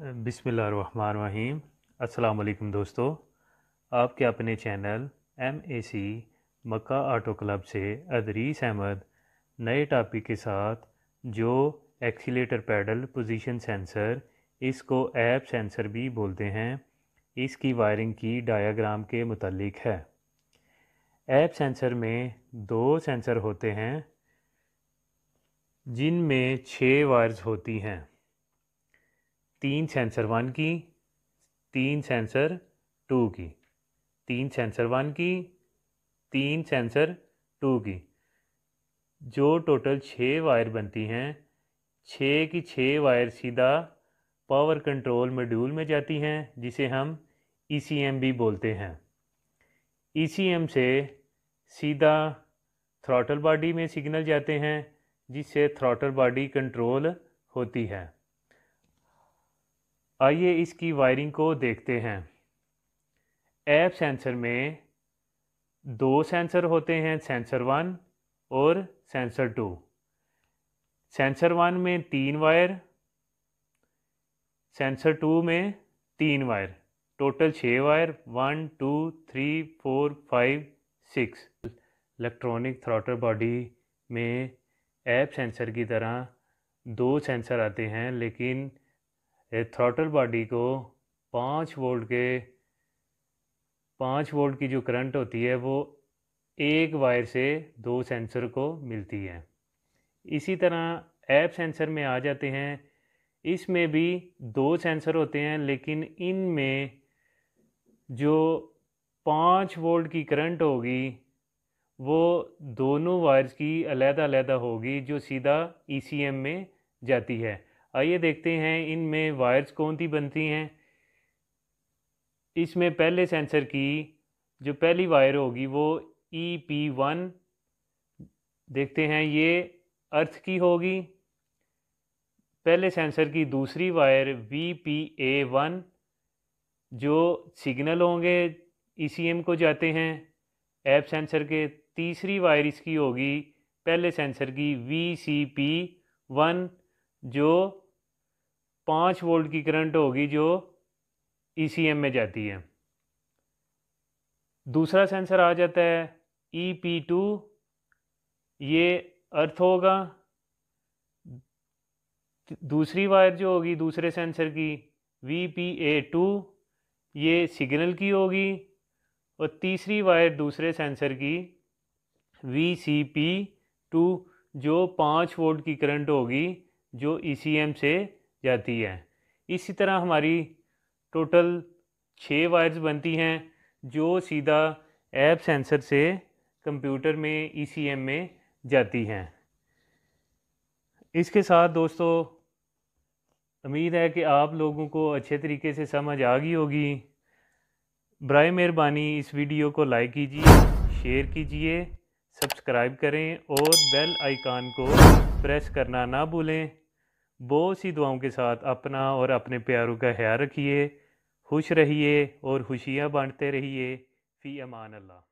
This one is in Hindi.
बिसमीम अस्सलाम दोस्तों आपके अपने channel M A C Makka auto club से अदरीस अहमद नए टॉपिक के साथ जो एक्सीटर पैडल पोजीशन सेंसर इसको ऐप सेंसर भी बोलते हैं इसकी वायरिंग की डायग्राम के मुतलिक है ऐप सेंसर में दो सेंसर होते हैं जिनमें छः वायर्स होती हैं तीन सेंसर वन की तीन सेंसर टू की तीन सेंसर वन की तीन सेंसर टू की जो टोटल छः वायर बनती हैं छः की छः वायर सीधा पावर कंट्रोल मॉड्यूल में जाती हैं जिसे हम ई e भी बोलते हैं ई e से सीधा थ्रॉटल बॉडी में सिग्नल जाते हैं जिससे थ्रॉटल बॉडी कंट्रोल होती है आइए इसकी वायरिंग को देखते हैं ऐप सेंसर में दो सेंसर होते हैं सेंसर वन और सेंसर टू सेंसर वन में तीन वायर सेंसर टू में तीन वायर टोटल छः wire one two three four five six electronic throttle body में ऐप सेंसर की तरह दो सेंसर आते हैं लेकिन थ्रॉटल बॉडी को पाँच वोल्ट के पाँच वोल्ट की जो करंट होती है वो एक वायर से दो सेंसर को मिलती है इसी तरह ऐप सेंसर में आ जाते हैं इसमें भी दो सेंसर होते हैं लेकिन इनमें जो पाँच वोल्ट की करंट होगी वो दोनों वायर्स की अलहदा अलहदा होगी जो सीधा ई e में जाती है आइए देखते हैं इनमें वायर्स कौन सी बनती हैं इसमें पहले सेंसर की जो पहली वायर होगी वो ई पी वन देखते हैं ये अर्थ की होगी पहले सेंसर की दूसरी wire V P A one जो सिग्नल होंगे ई सी एम को जाते हैं ऐप सेंसर के तीसरी वायर इसकी होगी पहले सेंसर की वी सी पी वन जो पाँच वोल्ट की करंट होगी जो ई e में जाती है दूसरा सेंसर आ जाता है ई पी टू ये अर्थ होगा दूसरी वायर जो होगी दूसरे सेंसर की वी पी ए टू ये सिग्नल की होगी और तीसरी वायर दूसरे सेंसर की वी सी पी टू जो पाँच वोल्ट की करंट होगी जो ई सी एम से जाती है इसी तरह हमारी टोटल छः वायर्स बनती हैं जो सीधा ऐप सेंसर से कंप्यूटर में ई e में जाती हैं इसके साथ दोस्तों उम्मीद है कि आप लोगों को अच्छे तरीके से समझ आ गई होगी बर मेहरबानी इस वीडियो को लाइक कीजिए शेयर कीजिए सब्सक्राइब करें और बेल आइकान को प्रेस करना ना भूलें बहुत सी दुआओं के साथ अपना और अपने प्यारों का ख्याल रखिए खुश रहिए और खुशियाँ बांटते रहिए फ़ी अमान अल्लाह